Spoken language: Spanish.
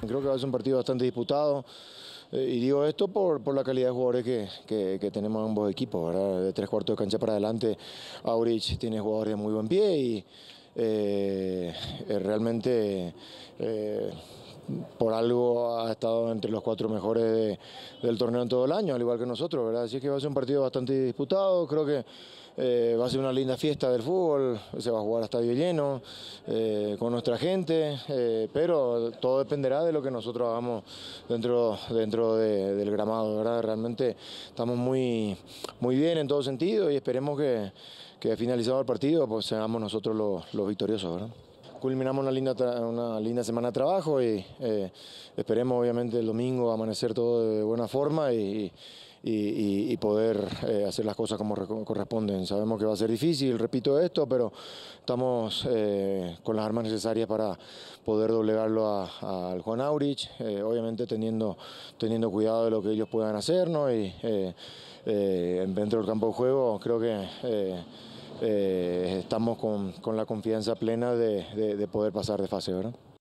Creo que va a ser un partido bastante disputado. Eh, y digo esto por, la calidad de jugadores que, tenemos en ambos equipos, De tres cuartos de cancha para adelante, Aurich tiene jugadores de muy buen pie y eh, eh, realmente por algo ha estado entre los cuatro mejores del torneo en todo el año, al igual que nosotros, ¿verdad? Así que va a ser un partido bastante disputado, creo que eh, va a ser una linda fiesta del fútbol, se va a jugar a estadio lleno, eh, con nuestra gente, eh, pero todo dependerá de lo que nosotros hagamos dentro, dentro del gramado, ¿verdad? Realmente estamos muy, muy bien en todo sentido y esperemos que, que finalizado el partido pues seamos nosotros los, los victoriosos, ¿verdad? culminamos una linda, una linda semana de trabajo y eh, esperemos obviamente el domingo amanecer todo de buena forma y, poder eh, hacer las cosas como corresponden. Sabemos que va a ser difícil, repito esto, pero estamos eh, con las armas necesarias para poder doblegarlo al Juan Aurich, obviamente teniendo, teniendo cuidado de lo que ellos puedan hacernos y dentro del campo de juego creo que... Eh, estamos con, la confianza plena de, poder pasar de fase, ¿verdad?